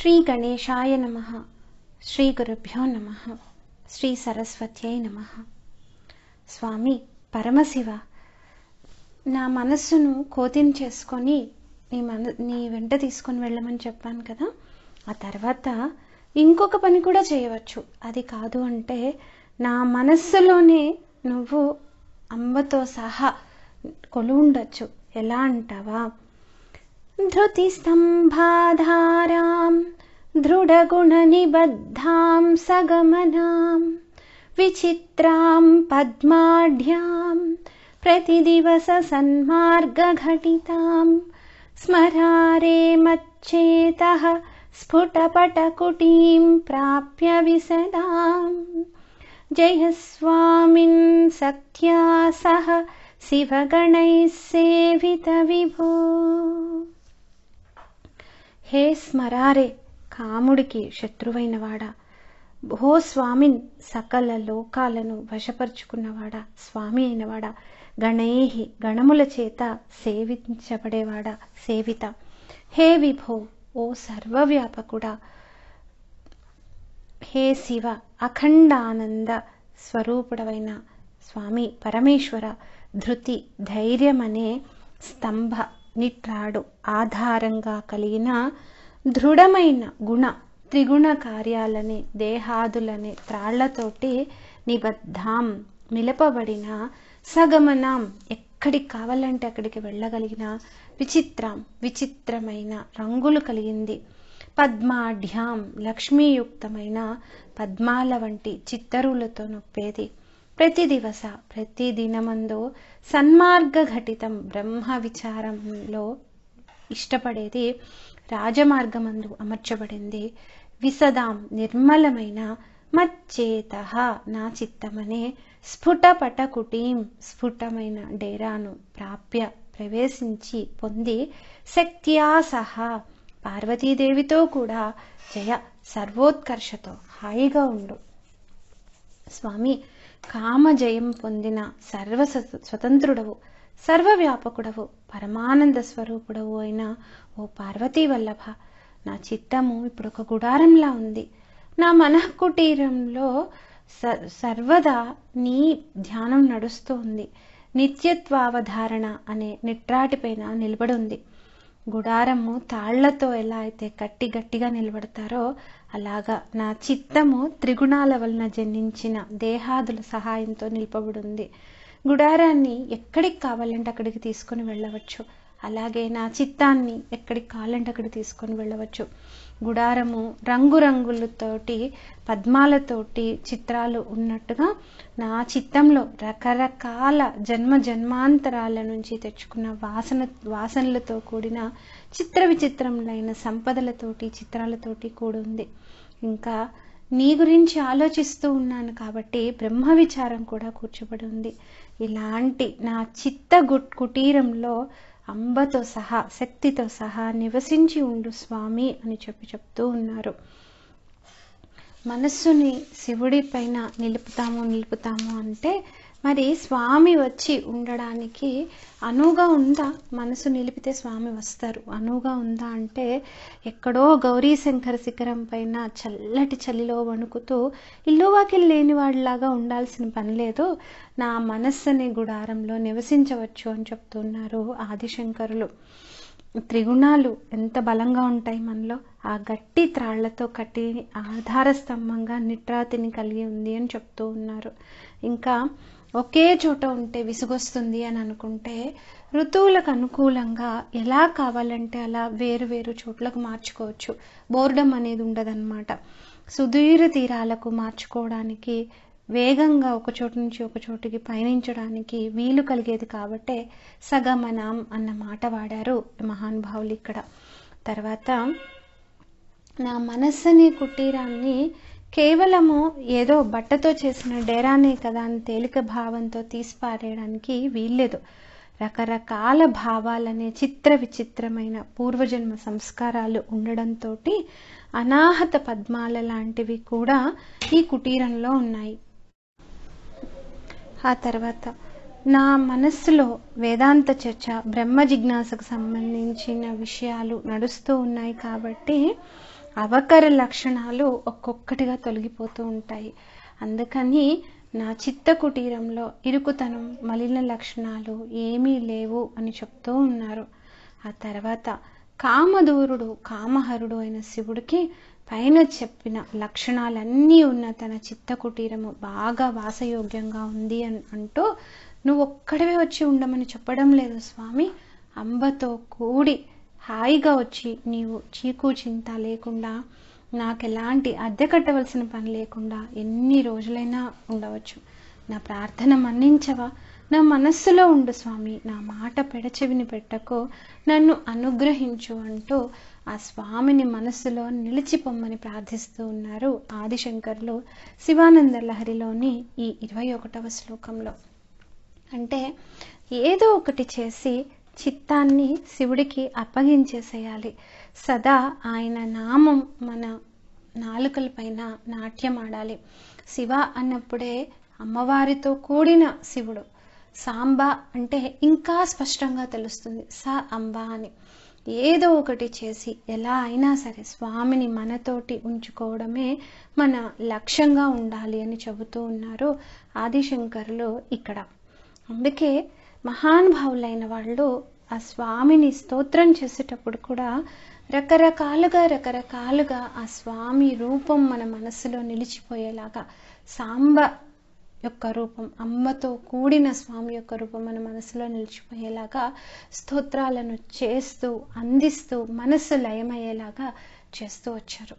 శ్రీ గణేశాయ నమ శ్రీ గురుభ్యో నమ శ్రీ సరస్వత్యై నమ స్వామి పరమశివ నా మనస్సును కోతిం చేసుకొని నీ మన నీ వెంట తీసుకొని వెళ్ళమని చెప్పాను కదా ఆ తర్వాత ఇంకొక పని కూడా చేయవచ్చు అది కాదు అంటే నా మనస్సులోనే నువ్వు అమ్మతో సహా కొలు ఉండొచ్చు ఎలా అంటావా धृतिस्तम्भाधाराम् दृढगुणनिबद्धाम् सगमनाम् विचित्राम् पद्माढ्याम् प्रतिदिवससन्मार्गघटिताम्, स्मरारे मच्चेतः स्फुटपटकुटीम् प्राप्य विसदाम् जयस्वामिन् सख्या सह शिवगणैः सेवित హే స్మరారే కాముడికి శత్రువైనవాడా భో స్వామిన్ సకల లోకాలను వశపరుచుకున్నవాడా స్వామి అయినవాడా గణేహి గణముల చేత సేవించబడేవాడా సేవిత హే విభో ఓ సర్వవ్యాపకుడా హే శివ అఖండానంద స్వరూపుడవైన స్వామి పరమేశ్వర ధృతి ధైర్యమనే స్తంభ నిట్రాడు ఆధారంగా కలిగిన దృఢమైన గుణ త్రిగుణ కార్యాలని దేహాదులని త్రాళ్లతోటి నిబద్ధాం నిలపబడిన సగమనాం ఎక్కడికి కావాలంటే అక్కడికి వెళ్ళగలిగిన విచిత్రం విచిత్రమైన రంగులు కలిగింది పద్మాఢ్యాం లక్ష్మీయుక్తమైన పద్మాల వంటి చిత్తరులతో నొప్పేది దినమందు సన్మార్గ సన్మార్గఘటితం బ్రహ్మ విచారంలో ఇష్టపడేది రాజమార్గమందు అమర్చబడింది విసదాం నిర్మలమైన మచ్చేత నా చిత్తమనే కుటీం స్ఫుటమైన డేరాను ప్రాప్య ప్రవేశించి పొంది శక్త్యా సహా పార్వతీదేవితో కూడా జయ సర్వోత్కర్షతో హాయిగా ఉండు స్వామి కామ జయం పొందిన సర్వ స్వతంత్రుడవు సర్వవ్యాపకుడవు పరమానంద స్వరూపుడవు అయిన ఓ పార్వతీ వల్లభ నా చిత్తము ఇప్పుడు ఒక గుడారంలా ఉంది నా మనఃకుటీరంలో స సర్వదా నీ ధ్యానం ఉంది నిత్యత్వావధారణ అనే నిట్రాటిపైన నిలబడి ఉంది గుడారము తాళ్లతో ఎలా అయితే కట్టి గట్టిగా నిలబడతారో అలాగా నా చిత్తము త్రిగుణాల వలన జన్మించిన దేహాదుల సహాయంతో ఉంది గుడారాన్ని ఎక్కడికి కావాలంటే అక్కడికి తీసుకుని వెళ్ళవచ్చు అలాగే నా చిత్తాన్ని ఎక్కడికి కావాలంటే అక్కడికి తీసుకొని వెళ్ళవచ్చు గుడారము రంగురంగులతోటి పద్మాలతోటి చిత్రాలు ఉన్నట్టుగా నా చిత్తంలో రకరకాల జన్మ జన్మాంతరాల నుంచి తెచ్చుకున్న వాసన వాసనలతో కూడిన చిత్ర విచిత్రములైన సంపదలతోటి చిత్రాలతోటి కూడి ఉంది ఇంకా నీ గురించి ఆలోచిస్తూ ఉన్నాను కాబట్టి బ్రహ్మ విచారం కూడా కూర్చోబడి ఉంది ఇలాంటి నా చిత్త కుటీరంలో అంబతో సహా శక్తితో సహా నివసించి ఉండు స్వామి అని చెప్పి చెప్తూ ఉన్నారు మనస్సుని శివుడి పైన నిలుపుతాము నిలుపుతాము అంటే మరి స్వామి వచ్చి ఉండడానికి అనువుగా ఉందా మనసు నిలిపితే స్వామి వస్తారు అనువుగా ఉందా అంటే ఎక్కడో గౌరీ శంకర శిఖరం పైన చల్లటి చలిలో వణుకుతూ ఇల్లువాకిలు లేని వాళ్ళలాగా ఉండాల్సిన పని లేదు నా మనస్సు అనే గుడారంలో నివసించవచ్చు అని చెప్తున్నారు ఆదిశంకరులు త్రిగుణాలు ఎంత బలంగా ఉంటాయి మనలో ఆ గట్టి త్రాళ్లతో కట్టి ఆధార స్తంభంగా నిట్రాతిని కలిగి ఉంది అని చెప్తూ ఉన్నారు ఇంకా ఒకే చోట ఉంటే విసుగొస్తుంది అని అనుకుంటే ఋతువులకు అనుకూలంగా ఎలా కావాలంటే అలా వేరు వేరు చోట్లకు మార్చుకోవచ్చు బోర్డం అనేది ఉండదన్నమాట సుదీర్ఘ తీరాలకు మార్చుకోవడానికి వేగంగా ఒక చోటు నుంచి ఒక చోటుకి పయనించడానికి వీలు కలిగేది కాబట్టే సగమనం అన్న మాట వాడారు మహానుభావులు ఇక్కడ తర్వాత నా మనస్సుని కుటీరాన్ని కేవలము ఏదో బట్టతో చేసిన డేరానే కదా అని తేలిక భావంతో తీసిపారేయడానికి వీల్లేదు రకరకాల భావాలనే చిత్ర విచిత్రమైన పూర్వజన్మ సంస్కారాలు ఉండడంతో అనాహత పద్మాల లాంటివి కూడా ఈ కుటీరంలో ఉన్నాయి ఆ తర్వాత నా మనస్సులో వేదాంత చర్చ బ్రహ్మ జిజ్ఞాసకు సంబంధించిన విషయాలు నడుస్తూ ఉన్నాయి కాబట్టి అవకర లక్షణాలు ఒక్కొక్కటిగా తొలగిపోతూ ఉంటాయి అందుకని నా చిత్త కుటీరంలో ఇరుకుతనం మలిన లక్షణాలు ఏమీ లేవు అని చెప్తూ ఉన్నారు ఆ తర్వాత కామదూరుడు కామహరుడు అయిన శివుడికి పైన చెప్పిన లక్షణాలన్నీ ఉన్న తన చిత్త కుటీరము బాగా వాసయోగ్యంగా ఉంది అని అంటూ నువ్వు ఒక్కడవే వచ్చి ఉండమని చెప్పడం లేదు స్వామి అంబతో కూడి హాయిగా వచ్చి నీవు చీకు చింత లేకుండా నాకు ఎలాంటి అద్దె కట్టవలసిన పని లేకుండా ఎన్ని రోజులైనా ఉండవచ్చు నా ప్రార్థన మన్నించవా నా మనస్సులో ఉండు స్వామి నా మాట పెడచెవిని పెట్టకో నన్ను అనుగ్రహించు అంటూ ఆ స్వామిని మనస్సులో నిలిచిపోమ్మని ప్రార్థిస్తూ ఉన్నారు ఆదిశంకర్లు శివానంద లహరిలోని ఈ ఇరవై ఒకటవ శ్లోకంలో అంటే ఏదో ఒకటి చేసి చిత్తాన్ని శివుడికి అప్పగించేసేయాలి సదా ఆయన నామం మన నాలుకల పైన నాట్యం ఆడాలి శివ అన్నప్పుడే అమ్మవారితో కూడిన శివుడు సాంబ అంటే ఇంకా స్పష్టంగా తెలుస్తుంది స అంబ అని ఏదో ఒకటి చేసి ఎలా అయినా సరే స్వామిని మనతోటి ఉంచుకోవడమే మన లక్ష్యంగా ఉండాలి అని చెబుతూ ఉన్నారు ఆదిశంకరులు ఇక్కడ అందుకే మహానుభావులైన వాళ్ళు ఆ స్వామిని స్తోత్రం చేసేటప్పుడు కూడా రకరకాలుగా రకరకాలుగా ఆ స్వామి రూపం మన మనసులో నిలిచిపోయేలాగా సాంబ యొక్క రూపం అమ్మతో కూడిన స్వామి యొక్క రూపం మన మనసులో నిలిచిపోయేలాగా స్తోత్రాలను చేస్తూ అందిస్తూ మనసు లయమయ్యేలాగా చేస్తూ వచ్చారు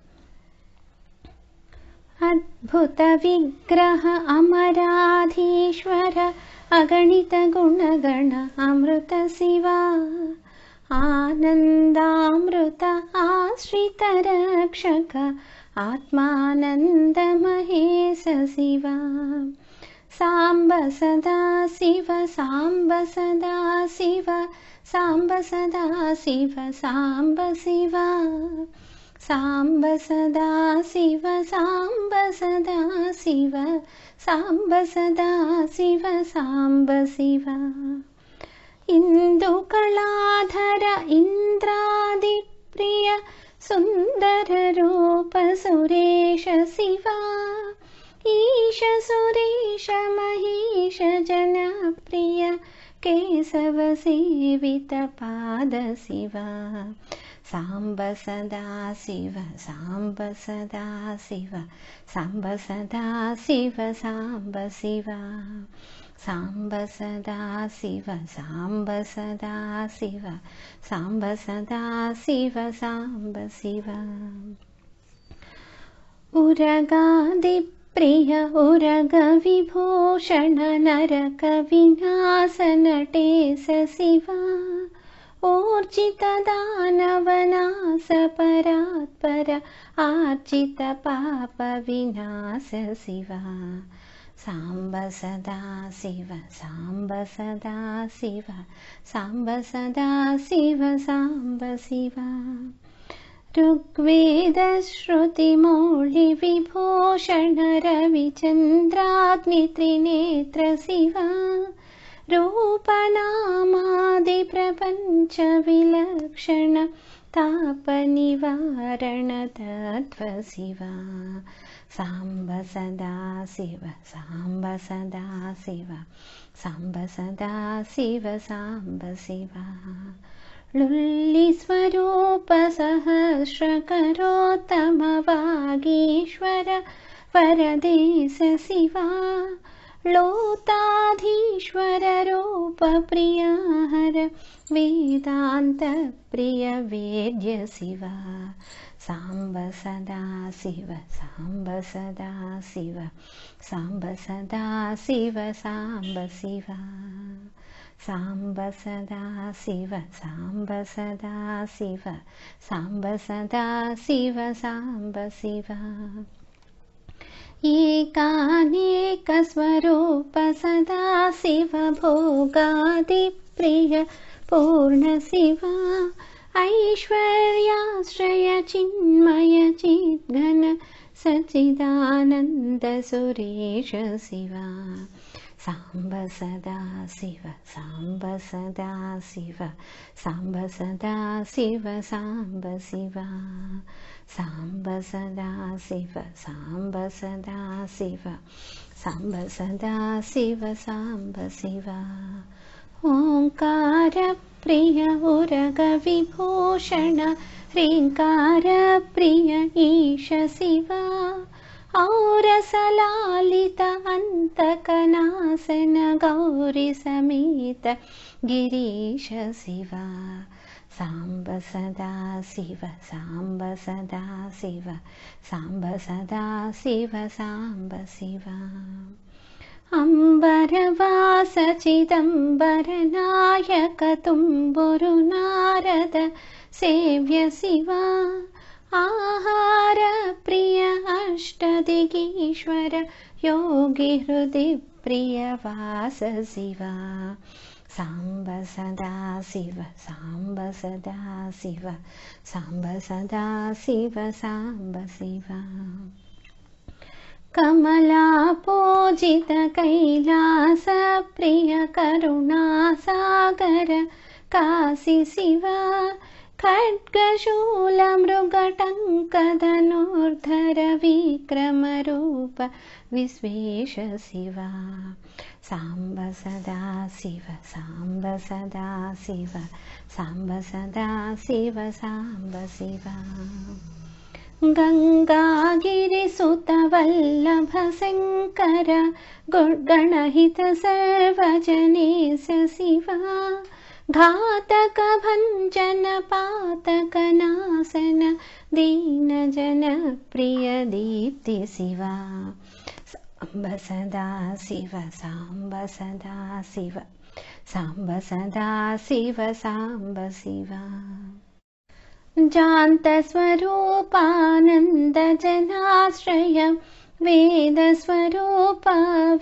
అద్భుత విగ్రహ అమరాధీశ్వర अमृत शिवा आनन्दामृत आश्रितरक्षक आत्मानन्दमहेश शिवा साम्ब सदा शिव साम्ब सदा शिव साम्ब सदा शिव साम्ब शिवा साम्ब सदा शिव साम्ब सदा शिव साम्ब सदा शिव साम्ब शिवा इन्दुकलाधर इन्द्रादिप्रिय सुन्दररूप सुरेश शिवा ईश सुरेश महेश जनप्रिय केशव पाद शिवा साम्ब सदा शिव साम्ब सदा साम्ब शिव साम्ब शिवा साम्ब सदा साम्ब सदा साम्ब शिव उरगादिप्रिय उरगविभूषण नरकविनाशनटे स शिवा ऊर्जितदानवनास परात् पर आर्जितपापविनाश शिव साम्ब सदा शिव साम्ब सदासिव साम्ब सदा शिव साम्ब शिव ऋग्वेदश्रुतिमौलिविभूषणरविचन्द्राग्नित्रिनेत्र रविचन्द्राग्नित्रिनेत्र शिव रूपनामादिप्रपञ्चविलक्षण तापनिवारणतत्व शिवा साम्ब सदा शिव साम्ब सदा शिव साम्ब सदा शिव साम्ब शिव लुल्लिस्वरूपसहस्रकरोत्तमवागीश्वर परदेश शिवा लोताधीश्वररूपप्रियाहर हर वेदान्तप्रियवेज्य शिवा साम्ब सदा शिव साम्ब सदा शिव साम्ब सदा शिव साम्ब शिव साम्ब सदा शिव साम्ब सदा शिव साम्ब सदा शिव साम्ब शिव एकानेकस्वरूप सदाशिव भोगादिप्रिय पूर्णशिवा ऐश्वर्याश्रय चिन्मय सच्चिदानन्द सुरेश शिवा साम्ब सदा शिव साम्ब सदा शिव साम्ब सदा शिव साम्ब शिवा साम्ब सदा शिव साम्ब सदा शिव साम्ब सदा शिव साम्ब शिवा ओङ्कारप्रिय उरगविभूषण ह्रीङ्कारप्रिय ईश औरसलालित अन्तकनासन गौरी समेत शिवा साम्ब सदा शिव साम्ब सदा शिव साम्ब सदा शिव साम्ब शिव अम्बरवासचिदम्बरनायकतुम्बुरुनारद सेव्य शिवा प्रिय अष्टदिगीश्वर योगिहृदि वास शिवा साम्ब सदा साम्ब सदा शिव साम्ब सदा शिव साम्ब शिवा Siva करुणा सागर कासि शिवा खड्गशूलमृगटङ्कधनुर्धर विक्रमरूप विश्वेष शिवा साम्ब सदा शिव साम्ब सदा शिव साम्ब सदा शिव साम्ब शिव गङ्गागिरिसुतवल्लभ शङ्कर गुर्गणहित सर्वजनेश शिवा प्रिय दीप्ति शिवा म्ब सदासिव साम्ब सदासिव साम्ब सदासिव साम्ब शिवा जान्तस्वरूपानन्दजनाश्रय वेदस्वरूपा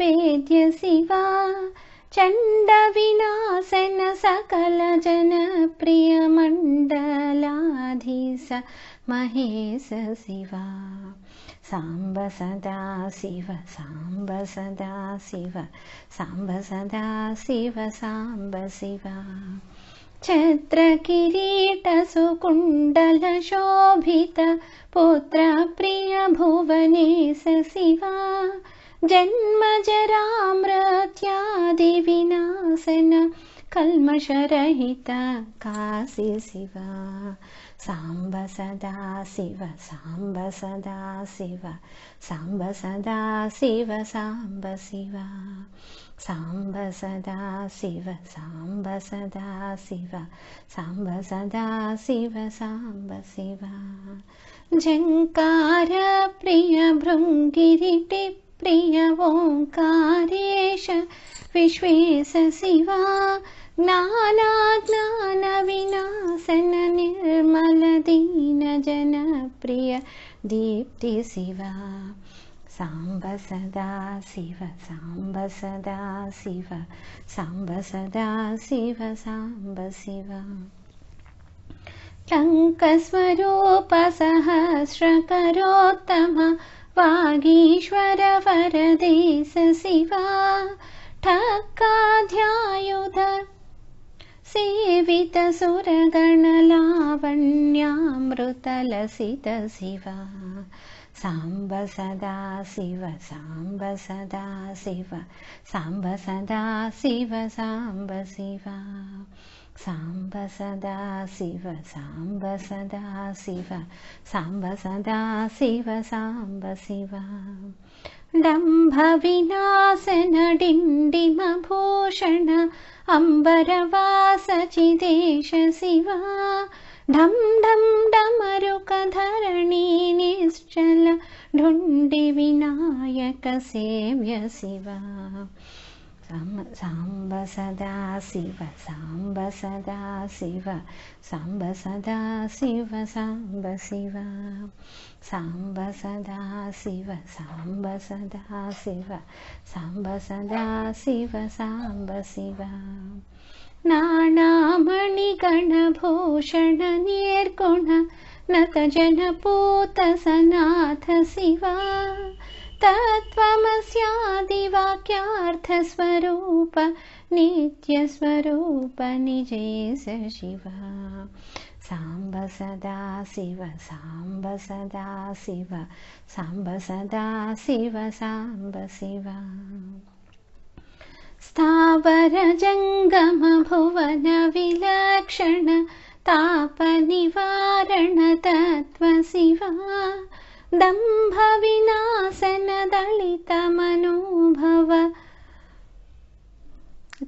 वेद्य शिवा चण्डविनाशन सकलजनप्रियमण्डलाधीश महेश शिवा साम्ब सदा शिव साम्ब शिव साम्ब शिव साम्ब शिव चत्रकिरीटसुकुण्डलशोभित शिवा जन्मजराम्रत्यादि विनाशन कल्मषरहिता कासि शिव साम्ब सदा शिव साम्ब सदा शिव साम्ब सदा शिव साम्ब शिव साम्ब सदा शिव साम्ब सदा शिव साम्ब सदा शिव साम्ब शिवा झङ्कारप्रियभृङ्गिरि ओङ्कारेश विश्वेश शिवा ज्ञानाज्ञानविनाशन निर्मल प्रिय दीप्ति शिवा साम्ब सदा शिव साम्ब सदा शिव साम्ब सदा शिव साम्ब शिव कङ्कस्वरूप वागीश्वरवरदे वरदेस शिवा ठक्काध्यायुध सेवितसुरगणलावण्यामृतलसित शिवा साम्ब सदा शिव साम्ब सदा शिव साम्ब सदा शिव साम्ब शिवा साम्ब सदा शिव साम्ब सदा शिव साम्ब सदा शिव साम्ब शिवा डम्भविनाशन डिण्डिमभूषण अम्बरवासचिदेश शिवा ढं ढम् डमरुकधरणि निश्चल ढुण्डिविनायक सेव्य शिवा साम्ब सदा साम्ब सदा साम्ब सदा साम्ब शिव साम्ब सदा साम्ब सदा साम्ब सदा साम्ब शिवा नानामणिकर्णभूषण निर्गुण नत जनपूतसनाथ शिवा तत्त्वमस्यादिव वाक्यार्थस्वरूप नित्यस्वरूप निजे स शिव साम्ब सदा शिव साम्ब सदा शिव साम्ब सदा शिव साम्ब शिवा स्थाबरजङ्गमभुवनविलक्षण तापनिवारणतत्व शिवा दम्भविनाशनदलितमनोभव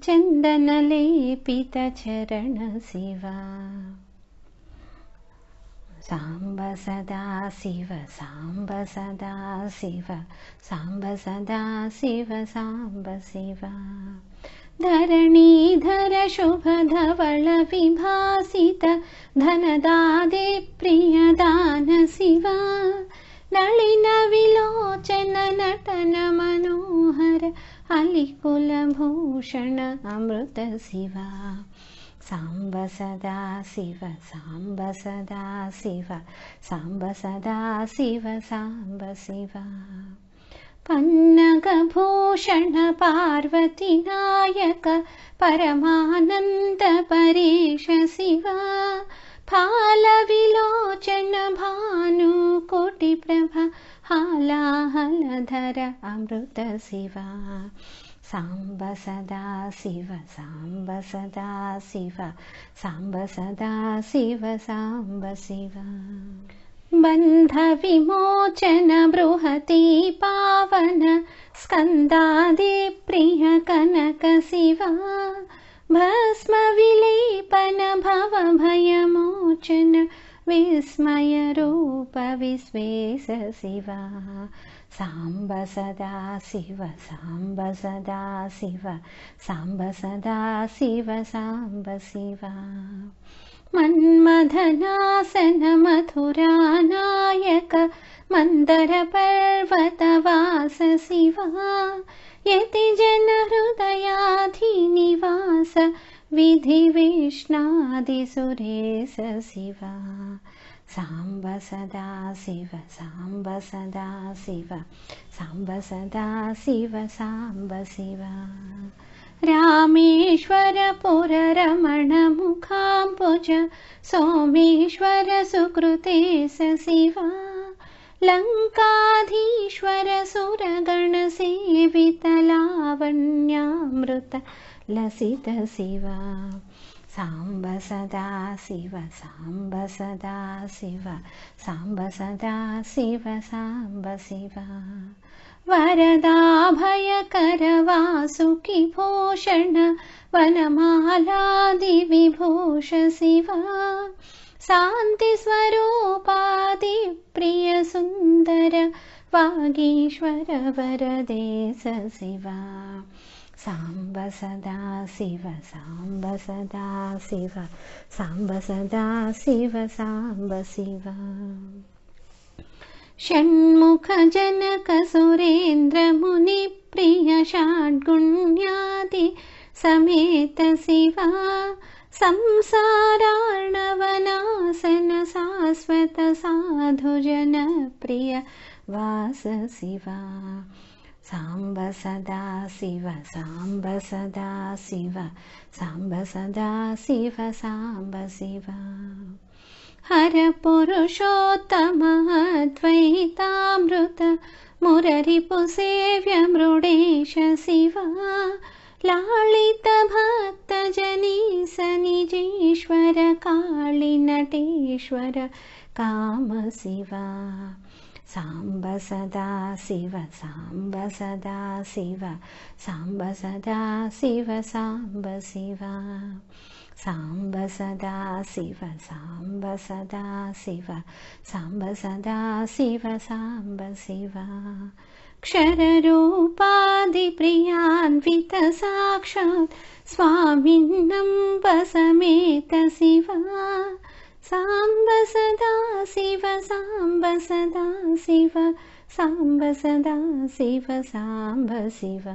चन्दनलेपितचरणशिव वा साम्ब सदा शिव साम्ब सदा शिव साम्ब सदा शिव साम्ब शिव धरणीधर धनदादे प्रियदान शिवा नलिनविलोचन नटन मनोहर अलिकुलभूषण अमृत शिव साम्ब सदा शिव साम्ब सदा शिव साम्ब सदा शिव साम्ब शिव पन्नगभूषण पार्वतीनायक परमानन्द परेश शिवा लविलोचन भानुकोटिप्रभा हाला हलधर अमृत शिव साम्ब सदा शिव साम्ब सदा शिव साम्ब सदा शिव साम्ब शिव बन्धविमोचन बृहति पावन स्कन्दादिप्रिय कनक शिवा भस्म विलेपन भव भयमोचन रूप विश्वेश शिव साम्ब सदा शिव साम्ब सदा शिव साम्ब सदा शिव साम्ब शिव मन्मथनासन मथुरानायक मन्दरपर्वतवास शिवा यति जनहृदयाधिनिवास विधिवेष्णादिसुरे सिवा साम्ब सदा शिव साम्ब सदा शिव साम्ब सदा शिव साम्ब शिव रामेश्वर पुररमणमुखाम्बुज सोमेश्वर सुकृते स शिवा लङ्काधीश्वरसुरगणसेवितलावण्यामृत लसित शिव साम्ब सदा शिव साम्ब सदा शिव साम्ब सदा शिव साम्ब शिव वरदाभयकर वा सुखिभूषण शिव शान्तिस्वरूपादिप्रिय सुन्दर वागीश्वरवरदेश शिवा साम्ब सदा शिव साम्ब सदा शिव साम्ब सदा शिव साम्ब मुनि प्रिय प्रियषाड्गुण्यादि समेत शिवा संसारार्णवनासन साधुजनप्रिय वास शिव साम्ब सदा शिव साम्ब सदा शिव साम्ब सदा शिव साम्ब हर पुरुषोत्तमः द्वैतामृत मुररिपुसेव्यमृडेश शिवा लालितभक्तजनीसनिजेश्वर कालिनटेश्वर कामशिवा साम्ब सदा शिव साम्ब सदा शिव साम्ब सदा शिव साम्ब शिव साम्ब सदा शिव साम्ब सदा शिव साम्ब सदा शिव साम्ब शिवा क्षररूपादिप्रियान्वितसाक्षात् स्वामिनम्ब समेत शिवा साम्ब सदा शिव साम्ब सदा शिव साम्ब सदा शिव साम्ब शिव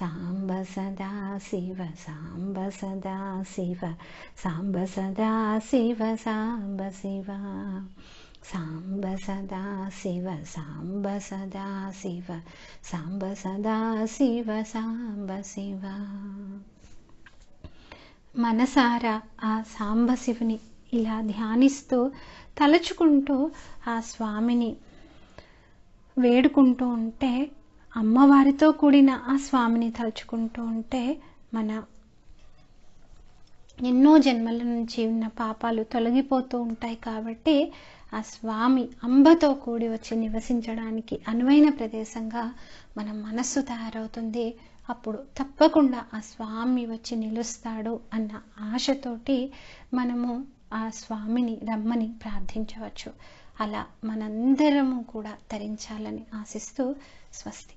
साम्ब सदा शिव साम्ब सदा शिव साम्ब सदा शिव साम्ब शिवा సాంబ సదా శివ సాంబ సదా శివ సాంబ సదా శివ సాంబ శివ మనసారా ఆ సాంబశివుని ఇలా ధ్యానిస్తూ తలుచుకుంటూ ఆ స్వామిని వేడుకుంటూ ఉంటే అమ్మవారితో కూడిన ఆ స్వామిని తలుచుకుంటూ ఉంటే మన ఎన్నో జన్మల నుంచి ఉన్న పాపాలు తొలగిపోతూ ఉంటాయి కాబట్టి ఆ స్వామి అంబతో కూడి వచ్చి నివసించడానికి అనువైన ప్రదేశంగా మన మనస్సు తయారవుతుంది అప్పుడు తప్పకుండా ఆ స్వామి వచ్చి నిలుస్తాడు అన్న ఆశతోటి మనము ఆ స్వామిని రమ్మని ప్రార్థించవచ్చు అలా మనందరము కూడా తరించాలని ఆశిస్తూ స్వస్తి